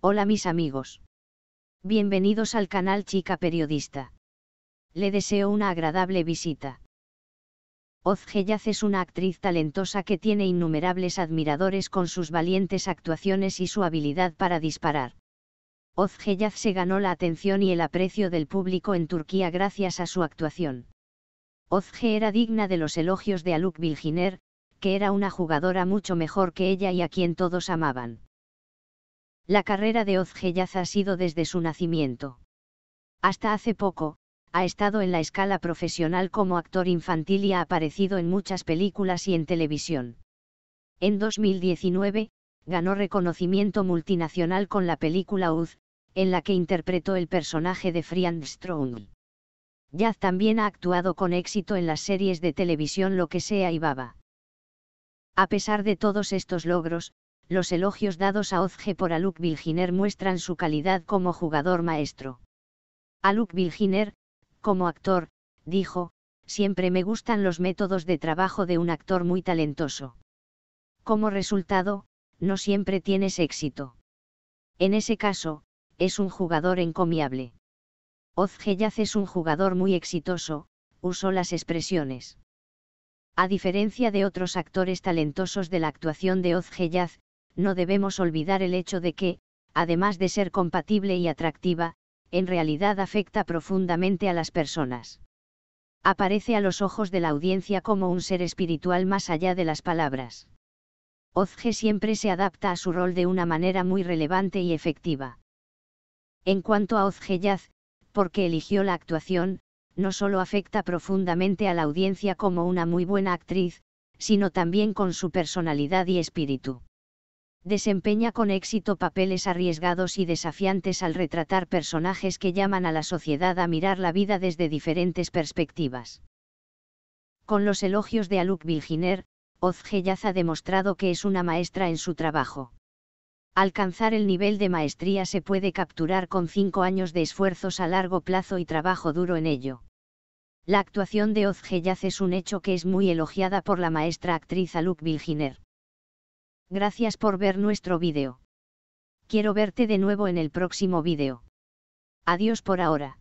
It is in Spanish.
Hola mis amigos. Bienvenidos al canal Chica Periodista. Le deseo una agradable visita. Oz es una actriz talentosa que tiene innumerables admiradores con sus valientes actuaciones y su habilidad para disparar. Oz se ganó la atención y el aprecio del público en Turquía gracias a su actuación. Ozge era digna de los elogios de Aluk Bilginer, que era una jugadora mucho mejor que ella y a quien todos amaban. La carrera de Yaz ha sido desde su nacimiento. Hasta hace poco, ha estado en la escala profesional como actor infantil y ha aparecido en muchas películas y en televisión. En 2019, ganó reconocimiento multinacional con la película Uz, en la que interpretó el personaje de Friand Strong. Yaz también ha actuado con éxito en las series de televisión Lo que sea y Baba. A pesar de todos estos logros, los elogios dados a Ozge por Aluc Bilginer muestran su calidad como jugador maestro. Aluc Bilginer, como actor, dijo, siempre me gustan los métodos de trabajo de un actor muy talentoso. Como resultado, no siempre tienes éxito. En ese caso, es un jugador encomiable. Ozge Yaz es un jugador muy exitoso, usó las expresiones. A diferencia de otros actores talentosos de la actuación de Yaz, no debemos olvidar el hecho de que, además de ser compatible y atractiva, en realidad afecta profundamente a las personas. Aparece a los ojos de la audiencia como un ser espiritual más allá de las palabras. Ozge siempre se adapta a su rol de una manera muy relevante y efectiva. En cuanto a Ozge Yaz, porque eligió la actuación, no solo afecta profundamente a la audiencia como una muy buena actriz, sino también con su personalidad y espíritu desempeña con éxito papeles arriesgados y desafiantes al retratar personajes que llaman a la sociedad a mirar la vida desde diferentes perspectivas. Con los elogios de Aluk Vilginer, Ozgeyaz ha demostrado que es una maestra en su trabajo. Alcanzar el nivel de maestría se puede capturar con cinco años de esfuerzos a largo plazo y trabajo duro en ello. La actuación de Ozgeyaz es un hecho que es muy elogiada por la maestra actriz Aluc Vilginer. Gracias por ver nuestro vídeo. Quiero verte de nuevo en el próximo vídeo. Adiós por ahora.